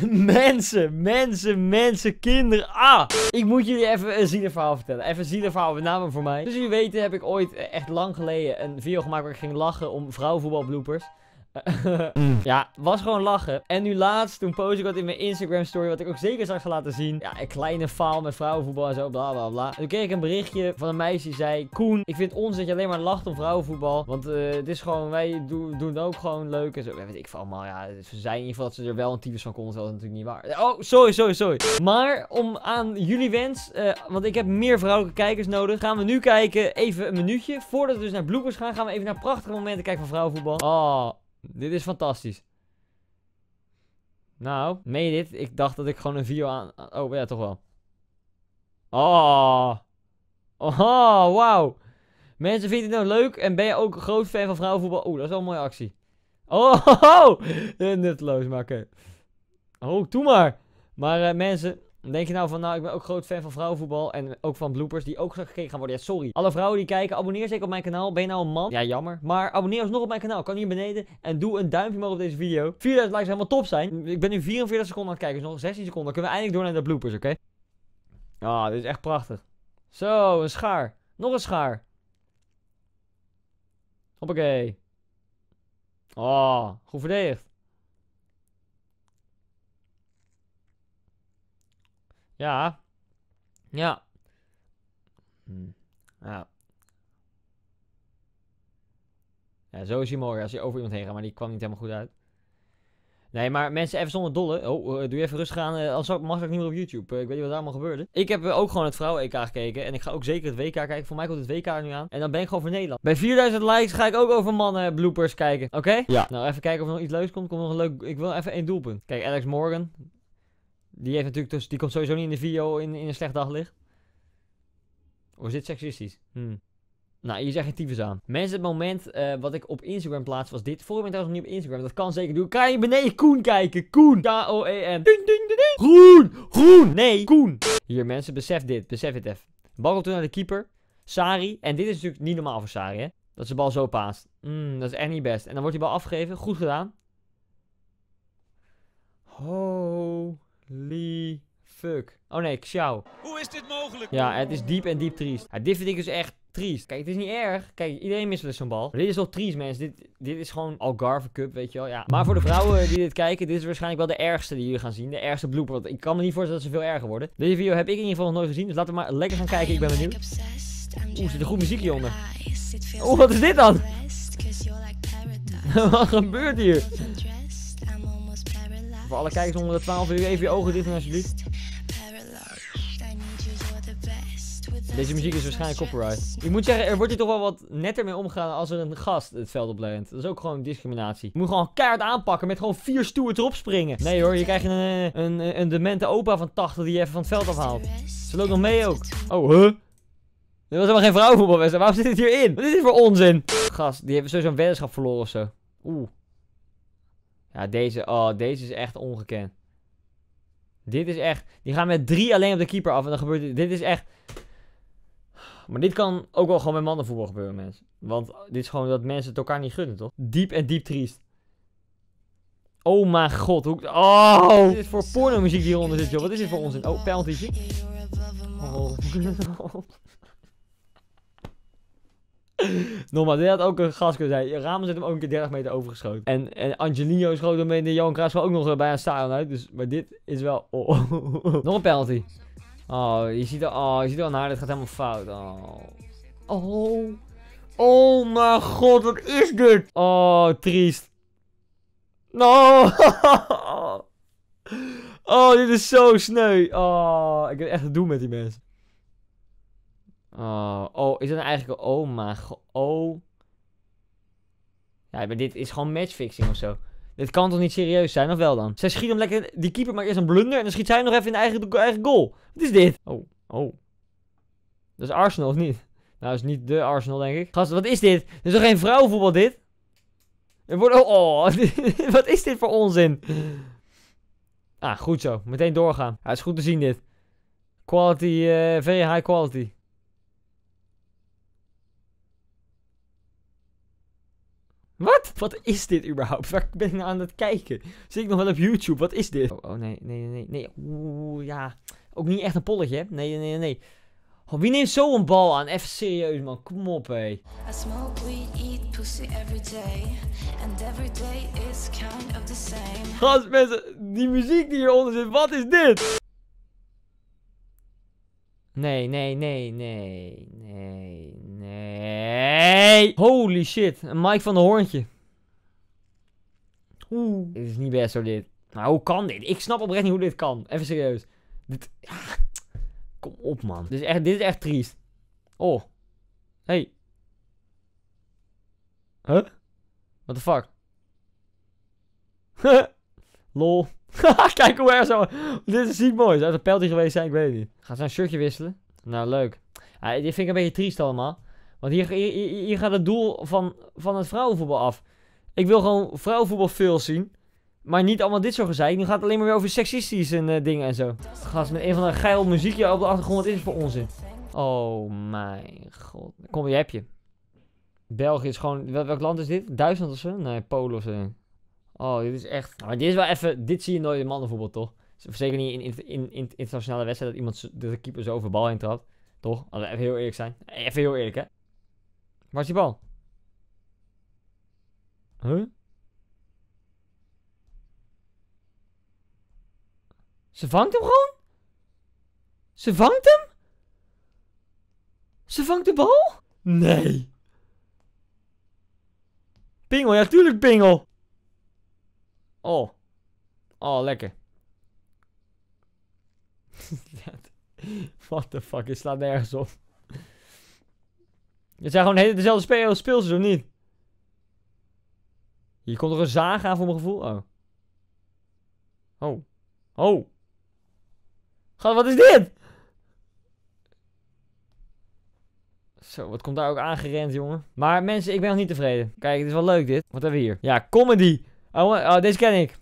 Mensen, mensen, mensen, kinderen. Ah! Ik moet jullie even een zielenverhaal vertellen. Even een zielenverhaal, met name voor mij. Dus jullie weten heb ik ooit eh, echt lang geleden een video gemaakt waar ik ging lachen om vrouwenvoetbalbloopers. ja, was gewoon lachen. En nu laatst, toen post ik wat in mijn Instagram story, wat ik ook zeker zag laten zien. Ja, een kleine faal met vrouwenvoetbal en zo, bla bla bla. toen kreeg ik een berichtje van een meisje die zei, Koen, ik vind ons dat je alleen maar lacht om vrouwenvoetbal. Want uh, het is gewoon, wij doen doen ook gewoon leuk en zo. Ja, weet ik van allemaal, ja, ze zijn in ieder geval dat ze er wel een typus van kon, dat is natuurlijk niet waar. Oh, sorry, sorry, sorry. Maar om aan jullie wens, eh, want ik heb meer vrouwelijke kijkers nodig, gaan we nu kijken, even een minuutje. Voordat we dus naar bloopers gaan, gaan we even naar prachtige momenten kijken van vrouwenvoetbal. Oh, dit is fantastisch. Nou, meen je dit? Ik dacht dat ik gewoon een video aan... Oh, ja, toch wel. Oh. Oh, wauw. Mensen, vinden het nou leuk? En ben je ook een groot fan van vrouwenvoetbal? Oeh, dat is wel een mooie actie. Oh, ho, ho. nutteloos, maar oké. Oh, doe maar. Maar eh, mensen, Denk je nou van, nou, ik ben ook groot fan van vrouwenvoetbal en ook van bloopers die ook gekeken gaan worden. Ja, sorry. Alle vrouwen die kijken, abonneer zeker op mijn kanaal. Ben je nou een man? Ja, jammer. Maar abonneer alsnog op mijn kanaal. Kan hier beneden. En doe een duimpje omhoog op deze video. 4000 likes helemaal top zijn. Ik ben nu 44 seconden aan het kijken. Dus nog 16 seconden. Dan kunnen we eindelijk door naar de bloopers, oké? Okay? Ah, dit is echt prachtig. Zo, een schaar. Nog een schaar. Hoppakee. Ah, oh, goed verdedigd. Ja. Ja. Hm. Ja. Ja, zo is hij mooi als je over iemand heen gaat, maar die kwam niet helemaal goed uit. Nee, maar mensen, even zonder dolle. Oh, eh, doe je even rustig aan. Eh, als anders mag ik niet meer op YouTube. Eh, ik weet niet wat er allemaal gebeurde. Ik heb ook gewoon het vrouwen-EK gekeken. En ik ga ook zeker het WK kijken. Voor mij komt het WK er nu aan. En dan ben ik gewoon voor Nederland. Bij 4000 likes ga ik ook over mannen bloopers kijken. Oké? Ja. Nou, even kijken of er nog iets leuks komt. Komt nog een leuk... Ik wil even één doelpunt. Kijk, Alex Morgan die, heeft natuurlijk dus, die komt sowieso niet in de video in, in een slecht daglicht. Of is dit seksistisch? Hmm. Nou, hier zijn geen tyfus aan. Mensen, het moment eh, wat ik op Instagram plaats was dit. Vorige week trouwens nog niet op Instagram. Dat kan zeker doen. Kan je beneden Koen kijken? Koen. K-O-E-N. Ding, ding, ding, ding. Groen. Groen. Nee, Koen. Hier mensen, besef dit. Besef dit even. Bal komt toen naar de keeper. Sari. En dit is natuurlijk niet normaal voor Sari, hè. Dat ze de bal zo paast. Hmm, dat is echt niet best. En dan wordt die bal afgegeven. Goed gedaan. Ho. Holy fuck. Oh nee, Xiao. Hoe is dit mogelijk? Ja, het is diep en diep triest. dit vind ik dus echt triest. Kijk, het is niet erg. Kijk, iedereen mist wel eens zo'n bal. dit is toch triest, mensen. Dit, dit is gewoon Algarve Cup, weet je wel. Ja. Maar voor de vrouwen die dit kijken, dit is waarschijnlijk wel de ergste die jullie gaan zien. De ergste blooper. Want ik kan me niet voorstellen dat ze veel erger worden. Deze video heb ik in ieder geval nog nooit gezien. Dus laten we maar lekker gaan kijken. Ik ben benieuwd. Oeh, zit er goed muziek hieronder. Oeh, wat is dit dan? wat gebeurt hier? Voor alle kijkers onder de 12 uur even je ogen dicht doen alsjeblieft. Deze muziek is waarschijnlijk copyright. Ik moet zeggen, er wordt hier toch wel wat netter mee omgegaan als er een gast het veld oplevert. Dat is ook gewoon discriminatie. Je moet gewoon kaart aanpakken met gewoon vier stoer erop springen. Nee hoor, je krijgt een, eh, een, eh, een demente opa van 80 die je even van het veld afhaalt. Ze loopt nog mee ook. Oh, huh? Dit was helemaal geen vrouwenvoetbalwedstrijd. Waarom zit dit hierin? Wat is dit voor onzin? Gast, die heeft sowieso een weddenschap verloren of zo. Oeh. Ja, deze, oh, deze is echt ongekend. Dit is echt... Die gaan met drie alleen op de keeper af. En dan gebeurt dit. Dit is echt... Maar dit kan ook wel gewoon met mannenvoetbal gebeuren, mensen. Want dit is gewoon dat mensen het elkaar niet gunnen, toch? Diep en diep triest. Oh mijn god. Hoe... Oh! Wat is dit voor muziek die hieronder zit, joh? Wat is dit voor onzin? Oh, penalty. Oh. Normaal, dit had ook een gas kunnen zijn. Ramos heeft hem ook een keer 30 meter overgeschoten. En, en Angelino schoot hem in de Johan wel ook nog bij een stadion uit. Dus, maar dit is wel... Oh. nog een penalty. Oh, je ziet er. oh, je ziet al naar, dit gaat helemaal fout. Oh. oh. Oh mijn god, wat is dit? Oh, triest. No. oh, dit is zo sneu. Oh, ik heb echt te doen met die mensen. Oh, oh is dat nou eigenlijk... Oh mijn god. Oh. Ja, maar dit is gewoon matchfixing of zo. Dit kan toch niet serieus zijn, of wel dan? Zij schiet hem lekker... Die keeper maakt eerst een blunder en dan schiet zij hem nog even in de eigen, eigen goal. Wat is dit? Oh, oh. Dat is Arsenal, of niet? Nou, dat is niet de Arsenal, denk ik. Gast, wat is dit? Dit is toch geen vrouwenvoetbal, dit? Er wordt... Oh, oh wat is dit voor onzin? Ah, goed zo. Meteen doorgaan. Hij het is goed te zien, dit. Quality, uh, very high quality. Wat? Wat is dit überhaupt? Waar ben ik nou aan het kijken? Zit ik nog wel op YouTube? Wat is dit? Oh, oh nee, nee, nee, nee. Oeh, ja. Ook niet echt een polletje, hè? Nee, nee, nee. Oh, wie neemt zo'n bal aan? Even serieus, man. Kom op, hé. I smoke eat pussy And is kind of the same. Gast, mensen. Die muziek die hieronder zit. Wat is dit? Nee, nee, nee, nee. Nee, nee. Holy shit. Een Mike van de Hoorntje. Oeh. Dit is niet best zo dit. hoe kan dit? Ik snap oprecht niet hoe dit kan. Even serieus. Dit... Ah, kom op man. Dit is echt, dit is echt triest. Oh. Hey. Huh? What the fuck? Lol. Kijk hoe er zo. Dit is ziek mooi. Zou het een peltje geweest zijn? Ik weet het niet. Gaat zijn shirtje wisselen? Nou, leuk. Ah, dit vind ik een beetje triest allemaal. Want hier, hier, hier gaat het doel van, van het vrouwenvoetbal af. Ik wil gewoon vrouwenvoetbal veel zien. Maar niet allemaal dit soort gezeik. Nu gaat het alleen maar weer over seksistische en eh, dingen en zo. Gast, met een van de geil muziekje op de achtergrond. Wat is het voor onzin? Oh mijn god. Kom, je heb je. België is gewoon... welk land is dit? Duitsland of zo? Nee, Polen of zo. Oh, dit is echt... Maar dit is wel even... Dit zie je nooit in mannenvoetbal, toch? Zeker niet in, in, in, internationale wedstrijden dat iemand de keeper zo over bal heen trapt. Toch? Als we even heel eerlijk zijn. Even heel eerlijk, hè? Waar is die bal? Huh? Ze vangt hem gewoon? Ze vangt hem? Ze vangt de bal? Nee. Pingel, ja tuurlijk pingel. Oh. Oh, lekker. What the fuck, is slaat nergens op. Het zijn gewoon hele dezelfde speel ze of niet? Hier komt er een zaag aan voor mijn gevoel. Oh. Oh. Oh. God, wat is dit? Zo, wat komt daar ook aangerend, jongen. Maar mensen, ik ben nog niet tevreden. Kijk, het is wel leuk dit. Wat hebben we hier? Ja, comedy. Oh, oh, oh deze ken ik.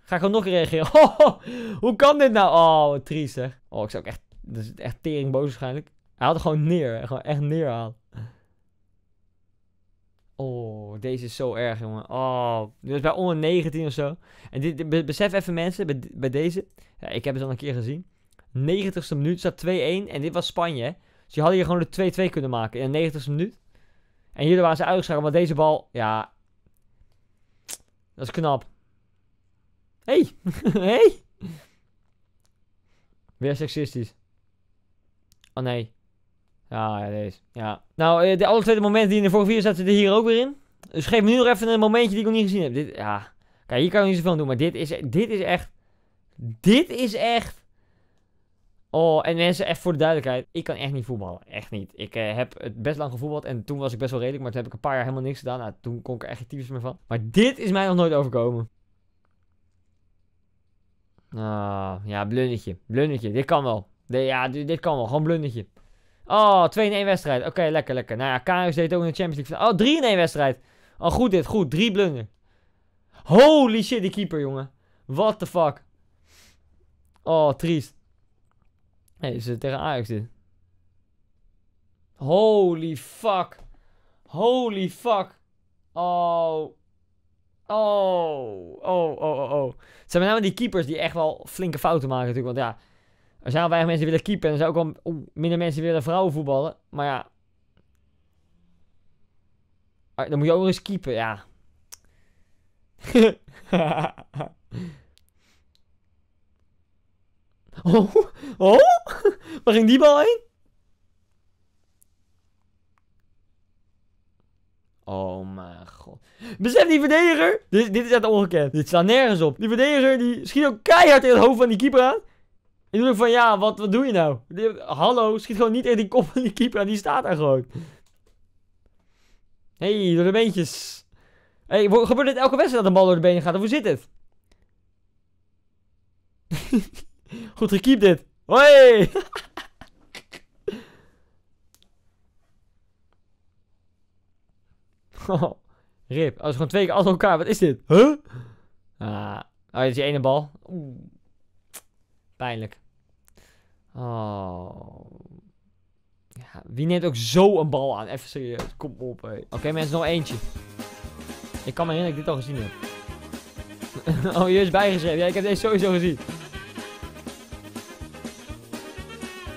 Ga ik gewoon nog reageren. Oh, hoe kan dit nou? Oh, triest hè. Oh, ik zou ook echt... Dat is echt tering boos waarschijnlijk. Hij had gewoon neer. Gewoon echt neerhaal. Oh, deze is zo erg, jongen. Oh, dit is bij onder 19 of zo. En dit, besef even mensen, bij, deze. Ja, ik heb het al een keer gezien. 90ste minuut staat 2-1 en dit was Spanje. Hè? Dus je hadden hier gewoon de 2-2 kunnen maken in de 90ste minuut. En hier waren ze uitgeschakeld, maar deze bal, ja. Dat is knap. Hé, hey. hey. Weer seksistisch. Oh nee. Ja, deze. Ja. Nou, eh, de alle tweede momenten die in de vorige video zaten, er hier ook weer in. Dus geef me nu nog even een momentje die ik nog niet gezien heb. Dit, ja. Kijk, hier kan ik niet zoveel aan doen, maar dit is, dit is echt... Dit is echt... Oh, en mensen, echt voor de duidelijkheid. Ik kan echt niet voetballen. Echt niet. Ik eh, heb het best lang gevoetbald en toen was ik best wel redelijk. Maar toen heb ik een paar jaar helemaal niks gedaan. Nou, toen kon ik er echt geen types meer van. Maar dit is mij nog nooit overkomen. Ah, ja, blundertje. Blundertje. Dit kan wel. ja, dit, dit kan wel. Gewoon blundertje. Oh, 2-1 wedstrijd. Oké, lekker, lekker. Nou ja, Karius deed ook in de Champions League. Oh, 3-1 wedstrijd. Oh, goed dit, goed. Drie blunder. Holy shit, die keeper, jongen. What the fuck. Oh, triest. Hé, ze tegen Ajax dit? Holy fuck. Holy fuck. Oh. Oh. Oh, oh, oh, oh. Het zijn met name die keepers die echt wel flinke fouten maken natuurlijk. Want ja, er zijn al weinig mensen willen keepen. En er zijn ook al minder mensen willen vrouwen voetballen. Maar ja. Ah, dan moet je ook eens keepen, ja. oh, oh, waar ging die bal heen? Oh mijn god. Besef die verdediger. Dit, dit is echt ongekend. Dit staat nergens op. Die verdediger die schiet ook keihard in het hoofd van die keeper aan. Ik bedoel van, ja, wat, wat doe je nou? hallo, schiet gewoon niet in die kop van die keeper. En die staat daar gewoon. Hé, hey, door de beentjes. Hé, hey, gebeurt dit elke wedstrijd dat een bal door de benen gaat? Of hoe zit het? Goed gekeept dit. Hoi! Oh, rip. Als we gewoon twee keer achter elkaar. Wat is dit? Huh? Ah, oh, dit is die ene bal. Oeh. Pijnlijk. Oh. Ja, wie neemt ook zo een bal aan? Even serieus, kom op. Oké mensen, nog eentje. Ik kan me herinneren dat ik dit al gezien heb. oh, je is bijgeschreven. Ja, ik heb deze sowieso gezien.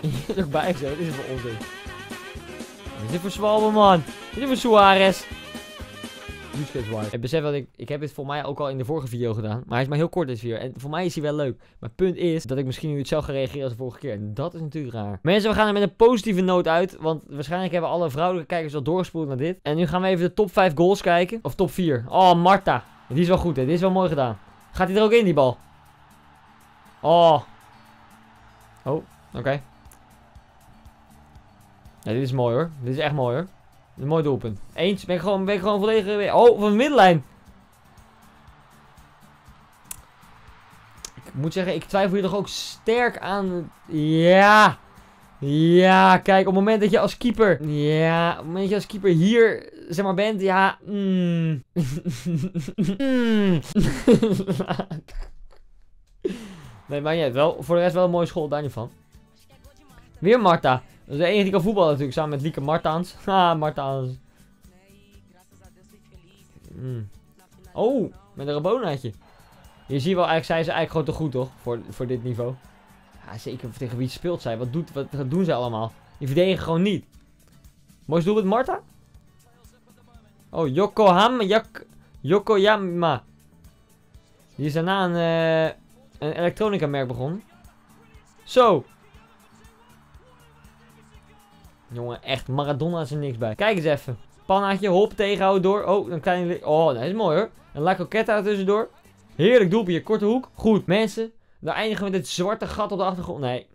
Je is ook bijgeschreven. Wat is dit voor onzin? Wat is dit voor man? Dit is dit voor Suarez? Ik besef dat ik... Ik heb dit voor mij ook al in de vorige video gedaan. Maar hij is maar heel kort deze video. En voor mij is hij wel leuk. Maar punt is dat ik misschien nu hetzelfde ga reageren als de vorige keer. En dat is natuurlijk raar. Mensen, we gaan er met een positieve noot uit. Want waarschijnlijk hebben alle vrouwelijke kijkers al doorgespoeld naar dit. En nu gaan we even de top 5 goals kijken. Of top 4. Oh, Marta. Die is wel goed, hè. Dit is wel mooi gedaan. Gaat hij er ook in, die bal? Oh. Oh, oké. Ja, dit is mooi, hoor. Dit is echt mooi, hoor. Een mooi doelpunt. Eens. Ben ik gewoon, ben ik gewoon volledig... Eh, oh, van de middenlijn. Ik moet zeggen, ik twijfel hier toch ook sterk aan... Ja. Ja, kijk. Op het moment dat je als keeper... Ja, op het moment dat je als keeper hier, zeg maar, bent... Ja. Mm. nee, maar jij wel. Voor de rest wel een mooie school. Daar niet van. Weer Marta. Dat is de enige die kan voetballen natuurlijk, samen met Lieke Martans. Ha, Martans. Mm. Oh, met een rabonaatje. Je ziet wel, eigenlijk, zij is eigenlijk gewoon te goed, toch? Voor, voor dit niveau. Ja, zeker tegen wie speelt zij. Wat, doet, wat, doen zij allemaal? Die verdedigen gewoon niet. doel met Marta? Oh, Yokohama. Joko Yokoyama. Die is daarna een, uh, een elektronica merk begonnen. Zo, Jongen, echt. Maradona is er niks bij. Kijk eens even. Pannaatje, hop, tegenhouden door. Oh, een kleine... Oh, dat is mooi hoor. Een La Coqueta tussendoor. Heerlijk doelpje, korte hoek. Goed, mensen. Dan eindigen we met dit zwarte gat op de achtergrond. Nee,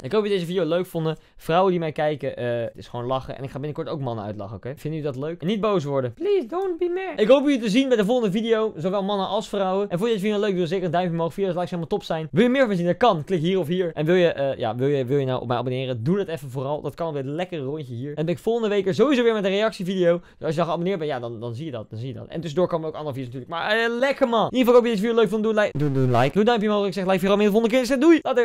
ik hoop dat je deze video leuk vonden. Vrouwen die mij kijken, eh, het is gewoon lachen. En ik ga binnenkort ook mannen uitlachen, oké? Okay? Vinden jullie dat leuk? En niet boos worden. Please, don't be mad. Ik hoop jullie te zien bij de volgende video. Zowel mannen als vrouwen. En vond je deze video leuk, doe zeker een duimpje omhoog. Video's likes helemaal top zijn. Wil je meer van zien? Dat kan. Klik hier of hier. En wil je, eh, ja, wil je, wil je nou op mij abonneren? Doe dat even vooral. Dat kan weer een lekkere rondje hier. En ben ik volgende week er sowieso weer met een reactievideo. Dus als je dan geabonneerd bent, ja, dan, dan zie je dat. Dan zie je dat. En tussendoor komen ook andere video's natuurlijk. Maar eh, lekker man. In ieder geval hoop je deze video leuk vond. Doe like. Doe, een like. Doe duimpje omhoog. Ik zeg like vooral meer de volgende keer. Dus, doei. Later.